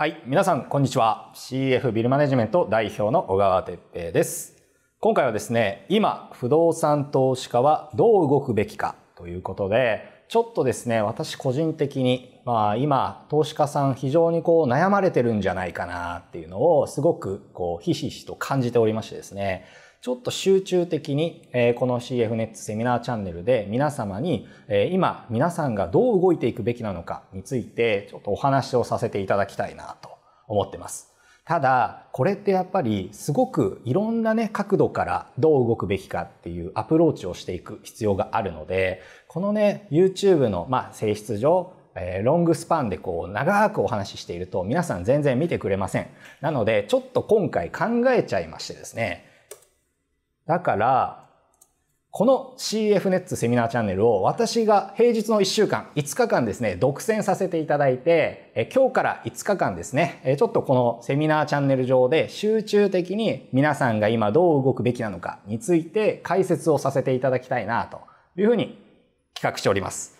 はい。皆さん、こんにちは。CF ビルマネジメント代表の小川哲平です。今回はですね、今、不動産投資家はどう動くべきかということで、ちょっとですね、私個人的に、まあ今、投資家さん非常にこう悩まれてるんじゃないかなっていうのをすごくこう、ひしひしと感じておりましてですね、ちょっと集中的に、えこの CF ネットセミナーチャンネルで皆様に、え今皆さんがどう動いていくべきなのかについてちょっとお話をさせていただきたいなと思ってます。ただ、これってやっぱりすごくいろんなね、角度からどう動くべきかっていうアプローチをしていく必要があるので、このね、YouTube の、まあ、性質上、えロングスパンでこう長くお話ししていると皆さん全然見てくれません。なのでちょっと今回考えちゃいましてですね、だから、この CF ネッツセミナーチャンネルを私が平日の1週間、5日間ですね、独占させていただいて、え今日から5日間ですね、えちょっとこのセミナーチャンネル上で集中的に皆さんが今どう動くべきなのかについて解説をさせていただきたいなというふうに企画しております。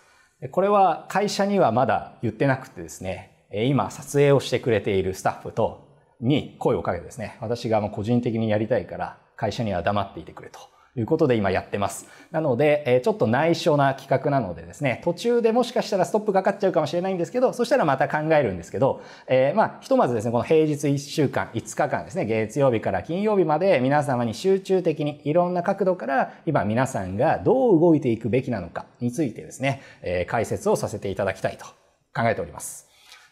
これは会社にはまだ言ってなくてですね、今撮影をしてくれているスタッフとに声をかけてですね、私が個人的にやりたいから会社には黙っていてくれと。いうことで今やってます。なので、えちょっと内緒な企画なのでですね、途中でもしかしたらストップかかっちゃうかもしれないんですけど、そしたらまた考えるんですけど、えー、まあ、ひとまずですね、この平日1週間、5日間ですね、月曜日から金曜日まで皆様に集中的にいろんな角度から今皆さんがどう動いていくべきなのかについてですね、えー、解説をさせていただきたいと考えております。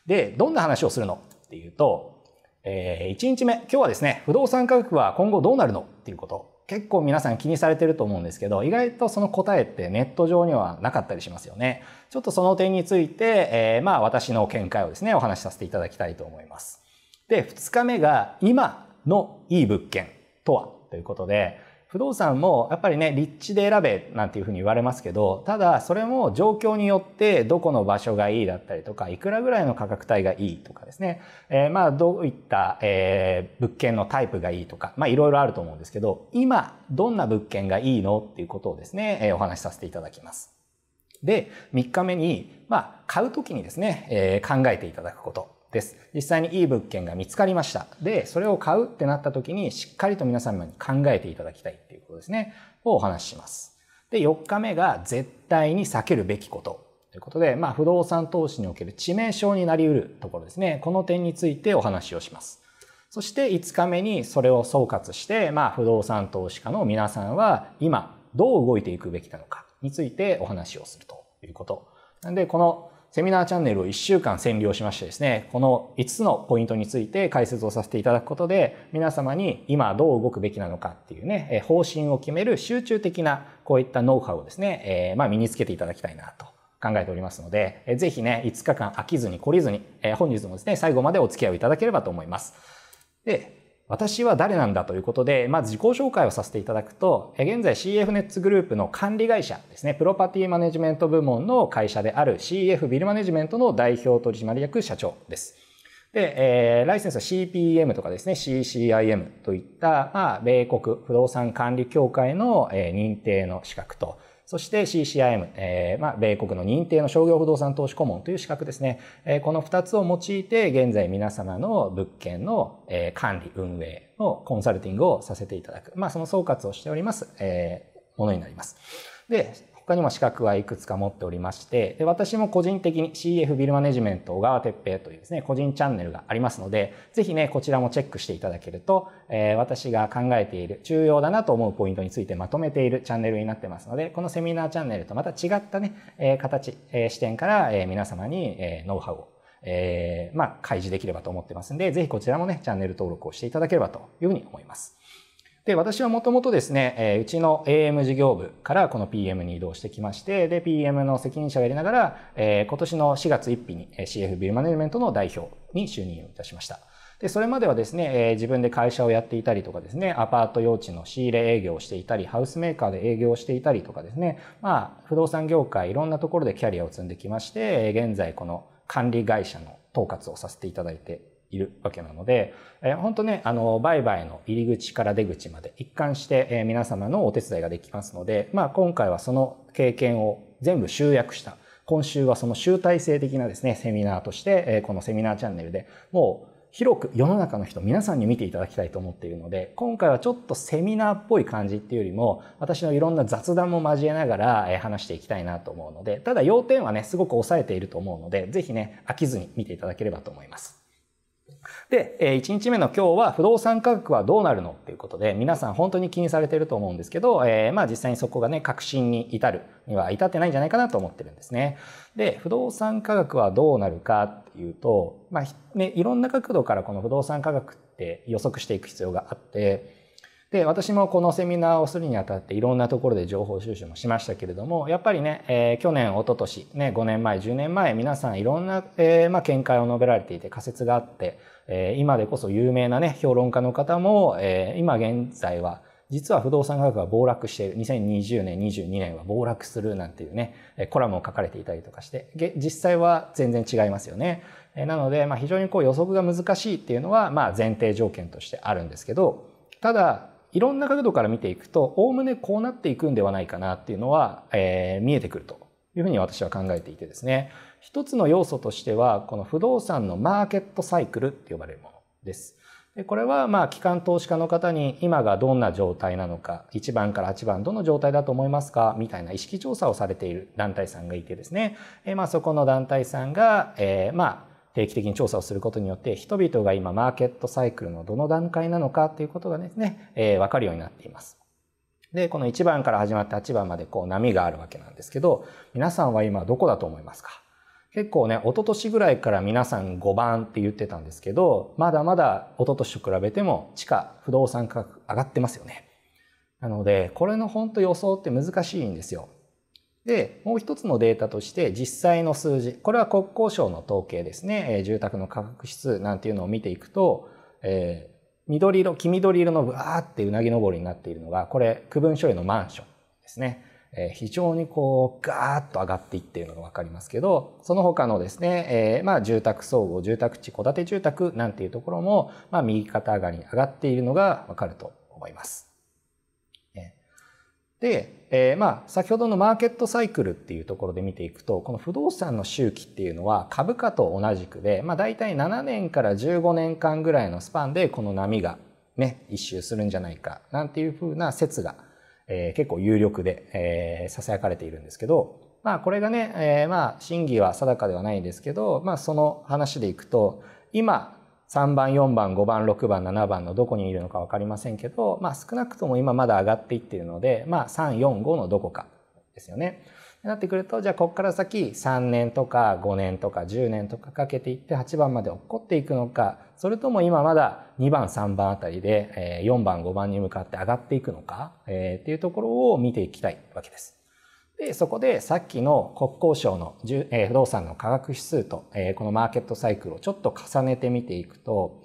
で、どんな話をするのっていうと、えー、1日目、今日はですね、不動産価格は今後どうなるのっていうこと。結構皆さん気にされてると思うんですけど、意外とその答えってネット上にはなかったりしますよね。ちょっとその点について、えー、まあ私の見解をですね、お話しさせていただきたいと思います。で、2日目が今のいい物件とはということで、不動産もやっぱりね立地で選べなんていうふうに言われますけどただそれも状況によってどこの場所がいいだったりとかいくらぐらいの価格帯がいいとかですね、えー、まあどういった、えー、物件のタイプがいいとかまあいろいろあると思うんですけど今どんな物件がいいのっていうことをですね、えー、お話しさせていただきます。で3日目に、まあ、買う時にですね、えー、考えていただくこと。です。実際にいい物件が見つかりました。で、それを買うってなった時にしっかりと皆様に考えていただきたいっていうことですね。をお話しします。で、4日目が絶対に避けるべきことということで、まあ、不動産投資における致命傷になりうるところですね。この点についてお話をします。そして5日目にそれを総括して、まあ、不動産投資家の皆さんは今どう動いていくべきなのかについてお話をするということ。なんで、このセミナーチャンネルを1週間占領しましてですね、この5つのポイントについて解説をさせていただくことで、皆様に今どう動くべきなのかっていうね、方針を決める集中的なこういったノウハウをですね、えー、まあ身につけていただきたいなと考えておりますので、えー、ぜひね、5日間飽きずに懲りずに、え本日もですね、最後までお付き合いをいただければと思います。で、私は誰なんだということで、まず自己紹介をさせていただくと、現在 CF ネッツグループの管理会社ですね、プロパティマネジメント部門の会社である CF ビルマネジメントの代表取締役社長です。で、えー、ライセンスは CPM とかですね、CCIM といった、まあ、米国不動産管理協会の、えー、認定の資格と、そして CCIM、えー、まあ、米国の認定の商業不動産投資顧問という資格ですね。えー、この2つを用いて、現在皆様の物件の、えー、管理、運営のコンサルティングをさせていただく。まあ、その総括をしております、えものになります。で、他にも資格はいくつか持っておりまして、で私も個人的に CF ビルマネジメント小川哲平というですね、個人チャンネルがありますので、ぜひね、こちらもチェックしていただけると、えー、私が考えている重要だなと思うポイントについてまとめているチャンネルになってますので、このセミナーチャンネルとまた違ったね、えー、形、えー、視点から、えー、皆様に、えー、ノウハウをえー、まあ、開示できればと思ってますので、ぜひこちらもね、チャンネル登録をしていただければというふうに思います。で、私はもともとですね、えうちの AM 事業部からこの PM に移動してきまして、で、PM の責任者をやりながら、え今年の4月1日に CF ビルマネジメントの代表に就任をいたしました。で、それまではですね、え自分で会社をやっていたりとかですね、アパート用地の仕入れ営業をしていたり、ハウスメーカーで営業をしていたりとかですね、まあ、不動産業界いろんなところでキャリアを積んできまして、現在この管理会社の統括をさせていただいているわけなので、えー、本当ね、あの、売買の入り口から出口まで一貫して、えー、皆様のお手伝いができますので、まあ今回はその経験を全部集約した、今週はその集大成的なですね、セミナーとして、えー、このセミナーチャンネルでもう広く世の中の人皆さんに見ていただきたいと思っているので今回はちょっとセミナーっぽい感じっていうよりも私のいろんな雑談も交えながら話していきたいなと思うのでただ要点はねすごく抑えていると思うので是非ね飽きずに見ていただければと思います。で、えー、1日目の今日は不動産価格はどうなるのっていうことで、皆さん本当に気にされてると思うんですけど、えー、まあ実際にそこがね、確信に至るには至ってないんじゃないかなと思ってるんですね。で、不動産価格はどうなるかっていうと、まあ、ね、いろんな角度からこの不動産価格って予測していく必要があって、で、私もこのセミナーをするにあたっていろんなところで情報収集もしましたけれども、やっぱりね、えー、去年、一昨年ね、5年前、10年前、皆さんいろんな、えー、まあ、見解を述べられていて仮説があって、えー、今でこそ有名なね、評論家の方も、えー、今現在は、実は不動産価格が暴落している。2020年、22年は暴落するなんていうね、コラムを書かれていたりとかして、実際は全然違いますよね。なので、まあ、非常にこう予測が難しいっていうのは、まあ、前提条件としてあるんですけど、ただ、いろんな角度から見ていくと、おおむねこうなっていくんではないかなっていうのは、えー、見えてくるというふうに私は考えていてですね。一つの要素としてはこの不動産のマーケットサイクルって呼ばれるものです。でこれはまあ機関投資家の方に今がどんな状態なのか1番から8番どの状態だと思いますかみたいな意識調査をされている団体さんがいてですね、えまあ、そこの団体さんが、えー、まあ定期的に調査をすることによって人々が今マーケットサイクルのどの段階なのかということがですね、えー、分かるようになっています。でこの1番から始まって8番までこう波があるわけなんですけど皆さんは今どこだと思いますか結構ね、一昨年ぐらいから皆さん5番って言ってたんですけど、まだまだ一昨年と比べても地価、不動産価格上がってますよね。なので、これの本当予想って難しいんですよ。で、もう一つのデータとして実際の数字、これは国交省の統計ですね、え住宅の価格指数なんていうのを見ていくと、えー、緑色、黄緑色のブワーってうなぎ登りになっているのが、これ区分所有のマンションですね。え非常にこうガーッと上がっていっているのが分かりますけどその他のですね、えー、まあ、住宅総合住宅地戸建て住宅なんていうところも、まあ、右肩上がりに上がっているのが分かると思います。で、えー、まあ先ほどのマーケットサイクルっていうところで見ていくとこの不動産の周期っていうのは株価と同じくで、まあ、大体7年から15年間ぐらいのスパンでこの波がね一周するんじゃないかなんていうふうな説がえー、結構有力で、えー、囁かれているんですけど、まあこれがね、えー、まあ真偽は定かではないんですけど、まあその話でいくと、今、3番、4番、5番、6番、7番のどこにいるのか分かりませんけど、まあ少なくとも今まだ上がっていっているので、まあ3、4、5のどこかですよね。なってくると、じゃあここから先3年とか5年とか10年とかかけていって8番まで落っこっていくのか、それとも今まだ2番3番あたりで4番5番に向かって上がっていくのか、えー、っていうところを見ていきたいわけです。で、そこでさっきの国交省の、えー、不動産の価格指数と、えー、このマーケットサイクルをちょっと重ねてみていくと、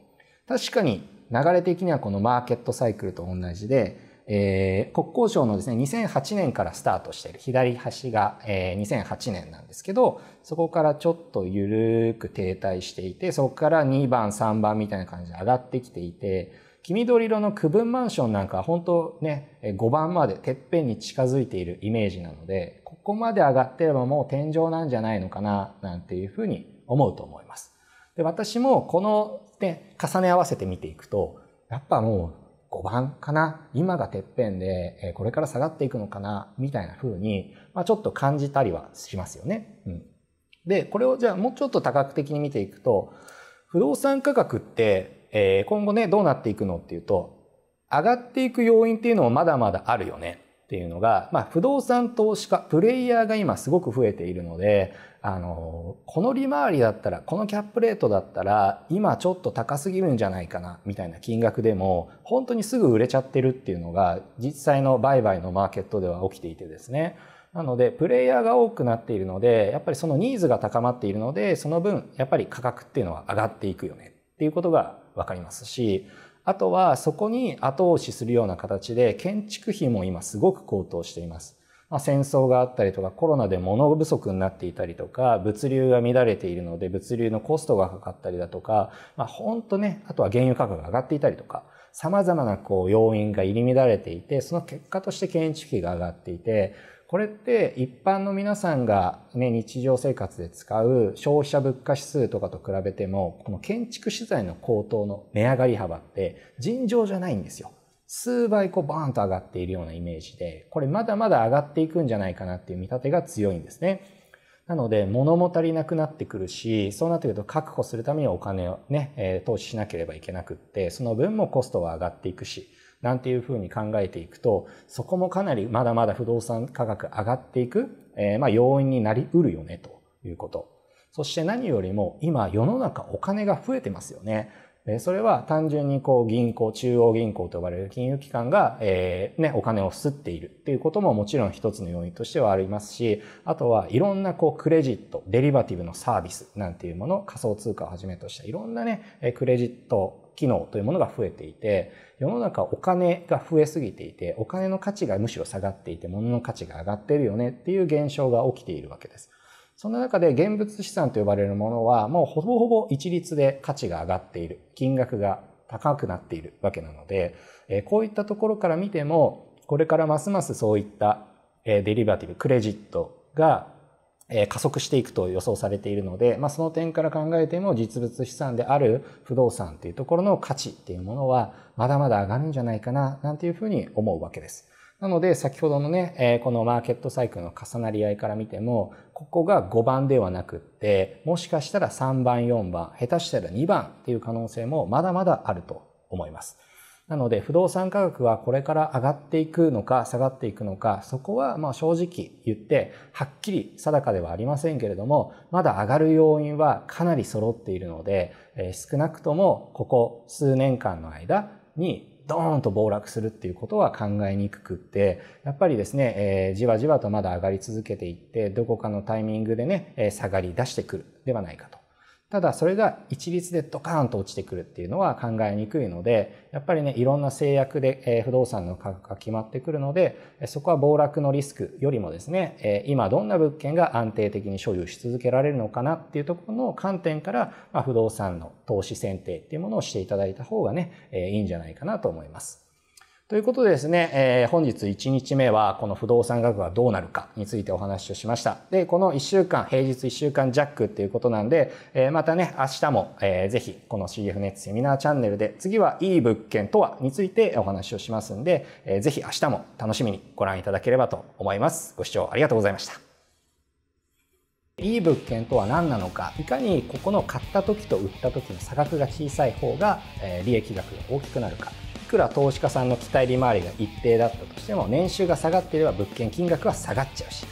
確かに流れ的にはこのマーケットサイクルと同じで、えー、国交省のですね、2008年からスタートしている左端が、えー、2008年なんですけど、そこからちょっと緩く停滞していて、そこから2番、3番みたいな感じで上がってきていて、黄緑色の区分マンションなんかは本当ね、5番までてっぺんに近づいているイメージなので、ここまで上がってればもう天井なんじゃないのかな、なんていうふうに思うと思います。で、私もこのね、重ね合わせて見ていくと、やっぱもう5番かな今がてっぺんで、これから下がっていくのかなみたいな風に、まあ、ちょっと感じたりはしますよね。うん、で、これをじゃあもうちょっと多角的に見ていくと、不動産価格って、えー、今後ね、どうなっていくのっていうと、上がっていく要因っていうのもまだまだあるよね。っていうのが、まあ、不動産投資家、プレイヤーが今すごく増えているので、あの、この利回りだったら、このキャップレートだったら、今ちょっと高すぎるんじゃないかな、みたいな金額でも、本当にすぐ売れちゃってるっていうのが、実際の売買のマーケットでは起きていてですね。なので、プレイヤーが多くなっているので、やっぱりそのニーズが高まっているので、その分、やっぱり価格っていうのは上がっていくよねっていうことがわかりますし、あとはそこに後押しするような形で建築費も今すごく高騰しています。まあ、戦争があったりとかコロナで物不足になっていたりとか物流が乱れているので物流のコストがかかったりだとか、まあ、ほんとね、あとは原油価格が上がっていたりとか、様々なこう要因が入り乱れていて、その結果として建築費が上がっていて、これって一般の皆さんが、ね、日常生活で使う消費者物価指数とかと比べてもこの建築資材の高騰の値上がり幅って尋常じゃないんですよ。数倍こうバーンと上がっているようなイメージでこれまだまだ上がっていくんじゃないかなっていう見立てが強いんですね。なので物も足りなくなってくるしそうなってくると確保するためにお金をね、え投資しなければいけなくってその分もコストは上がっていくしなんていうふうに考えていくと、そこもかなりまだまだ不動産価格上がっていく、えー、まあ要因になりうるよねということ。そして何よりも今世の中お金が増えてますよね。それは単純にこう銀行、中央銀行と呼ばれる金融機関が、えー、ね、お金を吸っているっていうことももちろん一つの要因としてはありますし、あとはいろんなこうクレジット、デリバティブのサービスなんていうもの、仮想通貨をはじめとしたいろんなね、クレジット機能というものが増えていて、世の中お金が増えすぎていて、お金の価値がむしろ下がっていて、物の価値が上がってるよねっていう現象が起きているわけです。そんな中で現物資産と呼ばれるものはもうほぼほぼ一律で価値が上がっている、金額が高くなっているわけなので、えこういったところから見ても、これからますますそういったデリバティブ、クレジットがえ加速していくと予想されているので、まあ、その点から考えても実物資産である不動産というところの価値っていうものはまだまだ上がるんじゃないかななんていうふうに思うわけです。なので先ほどのね、えこのマーケットサイクルの重なり合いから見てもここが5番ではなくってもしかしたら3番4番下手したら2番っていう可能性もまだまだあると思います。なので不動産価格はこれから上がっていくのか下がっていくのかそこはま正直言ってはっきり定かではありませんけれどもまだ上がる要因はかなり揃っているので、少なくともここ数年間の間にドーンと暴落するっていうことは考えにくくってやっぱりですね、じわじわとまだ上がり続けていってどこかのタイミングでね、下がり出してくるではないかと。ただそれが一律でドカーンと落ちてくるっていうのは考えにくいので、やっぱりね、いろんな制約で不動産の価格が決まってくるので、そこは暴落のリスクよりもですね、今どんな物件が安定的に所有し続けられるのかなっていうところの観点から、ま不動産の投資選定っていうものをしていただいた方がね、いいんじゃないかなと思います。ということでですね、えー、本日1日目はこの不動産額はどうなるかについてお話をしました。で、この1週間、平日1週間弱っていうことなんで、えー、またね、明日も、えー、ぜひこの CF ネットセミナーチャンネルで次はいい物件とはについてお話をしますんで、えー、ぜひ明日も楽しみにご覧いただければと思います。ご視聴ありがとうございました。いい物件とは何なのかいかにここの買った時と売った時の差額が小さい方が利益額が大きくなるかくら投資家さんの期待利回りが一定だったとしても年収が下がっていれば物件金額は下がっちゃうし